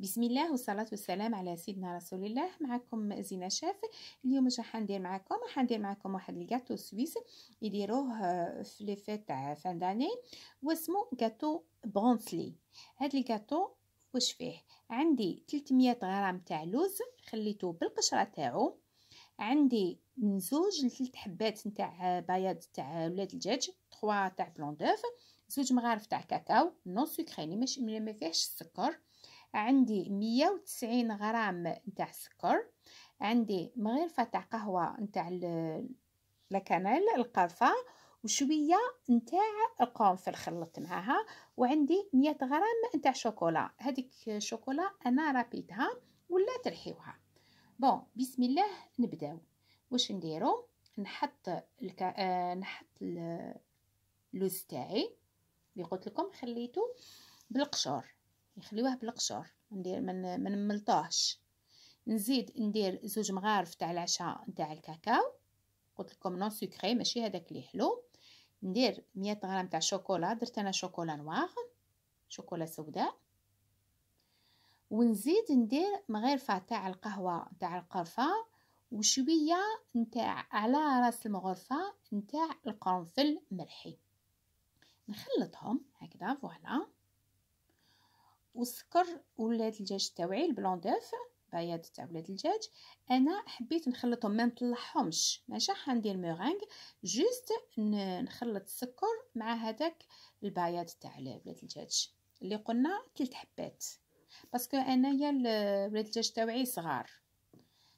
بسم الله والصلاة والسلام على سيدنا رسول الله معكم زينة شاف اليوم مش حندير معكم حندير معكم واحد الجاتو سويس يديروه آه، في لي فيت تاع فان داني واسمو جاتو برونسلي هاد الجاتو واش فيه عندي 300 غرام تاع لوز خليته بالقشره تاعو عندي من زوج لثلاث حبات نتاع آه، بياض تاع ولاد الدجاج 3 تاع بلون دوف زوج مغارف تاع كاكاو نون سكريني ماشي ما فيهش السكر عندي مية وتسعين غرام نتاع سكر عندي مغرفة تاع قهوة نتاع لاكانيل القرفة وشويه نتاع القرنفل خلطت معاها وعندي 100 غرام نتاع شوكولا هذيك شوكولا انا رابيتها ولا ترحيوها بون بسم الله نبداو واش نديرو نحط الكا... آه نحط اللوز تاعي اللي قلت لكم خليته بالقشور نخليوه بالقشر ندير من ما نملطوهش نزيد ندير زوج مغارف تاع العشاء نتاع الكاكاو قلت لكم نون سوكري ماشي هذاك اللي حلو ندير 100 غرام تاع شوكولا درت انا شوكولا نواغ شوكولا سوداء ونزيد ندير مغرفه تاع القهوه تاع القرفه وشويه نتاع على راس المغرفه نتاع القرنفل مرحي نخلطهم هكذا فوالا والسكر ولاد الدجاج تاوعي البلون دوف بياض تاع ولاد الدجاج انا حبيت نخلطهم ما نطلعهمش ماشي حندير ميرينغ جوست نخلط السكر مع هذاك البياض تاع ولاد الدجاج اللي قلنا ثلاث حبات باسكو انايا ولاد الدجاج تاوعي صغار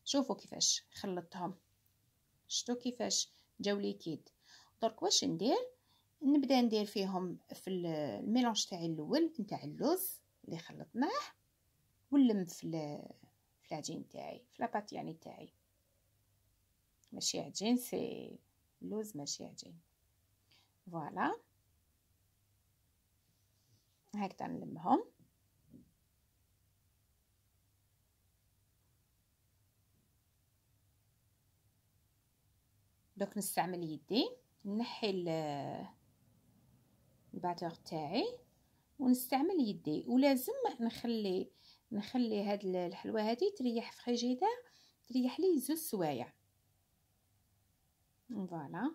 شوفوا كيفاش خلطتهم شتو كيفاش جاو ليكيد درك واش ندير نبدا ندير فيهم في الميلونج تاعي الاول نتاع اللوز اللي خلطناه ونلم في العجين تاعي في لاباط يعني تاعي ماشي عجين سي لوز ماشي عجين فوالا هكذا نلمهم دوك نستعمل يدي نحي الباتور تاعي ونستعمل يدي ولازم نخلي نخلي هاد الحلوه هادي تريح في فريجيدير تريح لي زوج سوايع فوالا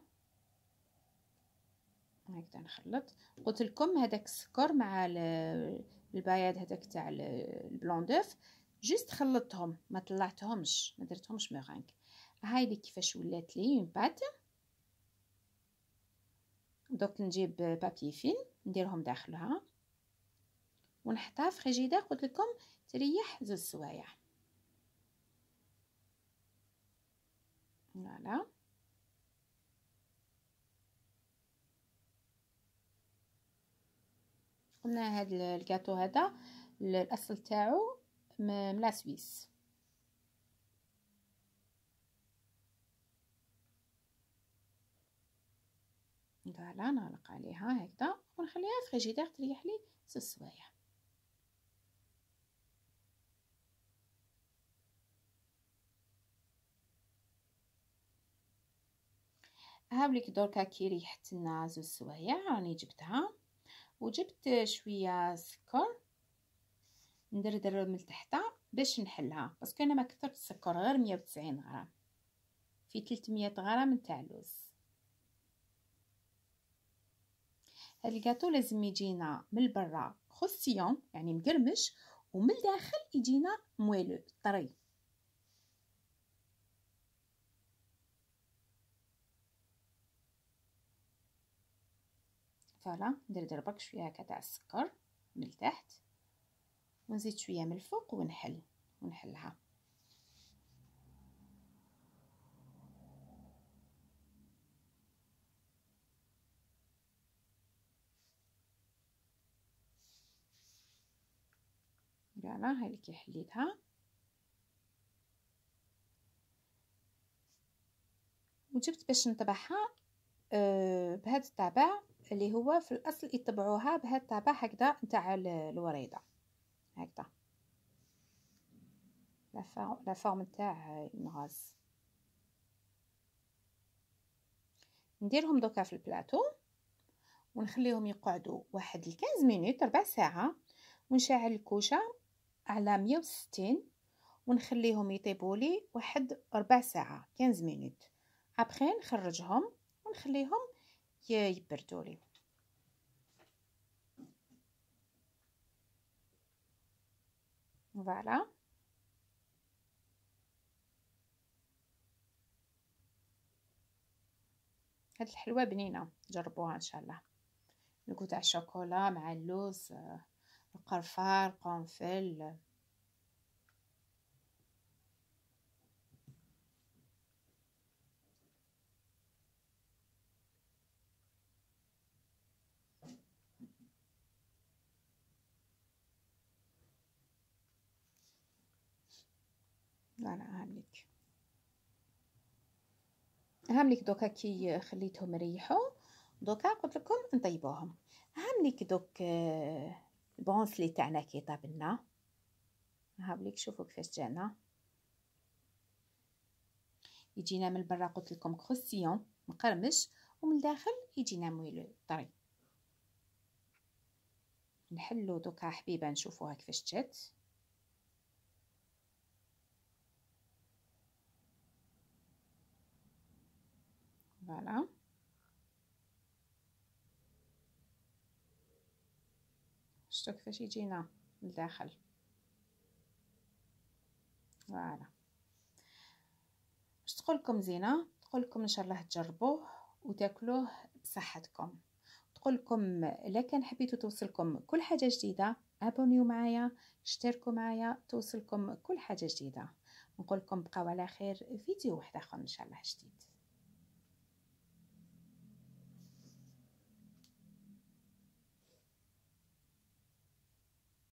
هكذا نخلط قلت لكم هذاك السكر مع البياض هذاك تاع البلوندوف دوف جست خلطتهم ما طلعتهمش ما درتهمش ميغانك هايدي كيفاش ولات لي اون بات دوك نجيب بابي فين نديرهم داخلها ونحطها في فريجيدير قلت لكم تريح زوج سوايع فوالا قلنا هاد الكاتو هذا الاصل تاعو من لاسويس سويس فوالا نغلق عليها هكذا ونخليها فريجيدير تريح لي زوج سوايع هابليك دركا كي ريحت لنا زوج سوايع راني جبتها وجبت شويه سكر ندردر من تحت باش نحلها باسكو انا ما كثرت السكر غير 190 غرام في 300 غرام تاع اللوز هاد الكاطو لازم يجينا من برا خوسيون يعني مقرمش ومن الداخل يجينا مويلو طري فوالا ندير ضربك شويه هكا تاع السكر من التحت ونزيد شويه من الفوق ونحل ونحلها فوالا هاي اللي كي حليتها وجبت باش نطبعها أه بهذا الطابع اللي هو في الاصل يطبعوها بهاد الطابع هكذا نتاع الوريده هكذا لا فورم نتاع النغاز نديرهم دوكا في البلاطو ونخليهم يقعدوا واحد 15 مينوت ربع ساعه ونشعل الكوشه على 160 ونخليهم يطيبوا لي واحد ربع ساعه 15 مينوت ابخي نخرجهم ونخليهم يبردولي فوالا هاد الحلوه بنينه جربوها ان شاء الله الكو تاع الشوكولا مع اللوز آه، القرفه القرنفل لا لا هاملك دوكا كي خليتهم يريحوا دوكا قلت لكم نطيبوهم هاملك دوك لي تاعنا كي طابلنا هاملك شوفوا كيفاش جانا يجينا من برا قلت لكم كروسيون مقرمش ومن الداخل يجينا مويلو طري نحلو دوكا حبيبه نشوفوها كيفاش جات Voilà. شتو كيفاش يجينا لداخل فوالا باش تقول لكم زينه تقول لكم ان شاء الله تجربوه وتاكلوه بصحتكم تقول لكم الا كان حبيتو توصلكم كل حاجه جديده ابونيو معايا اشتركوا معايا توصلكم كل حاجه جديده نقول لكم بقاو على خير فيديو واحد اخر ان شاء الله جديد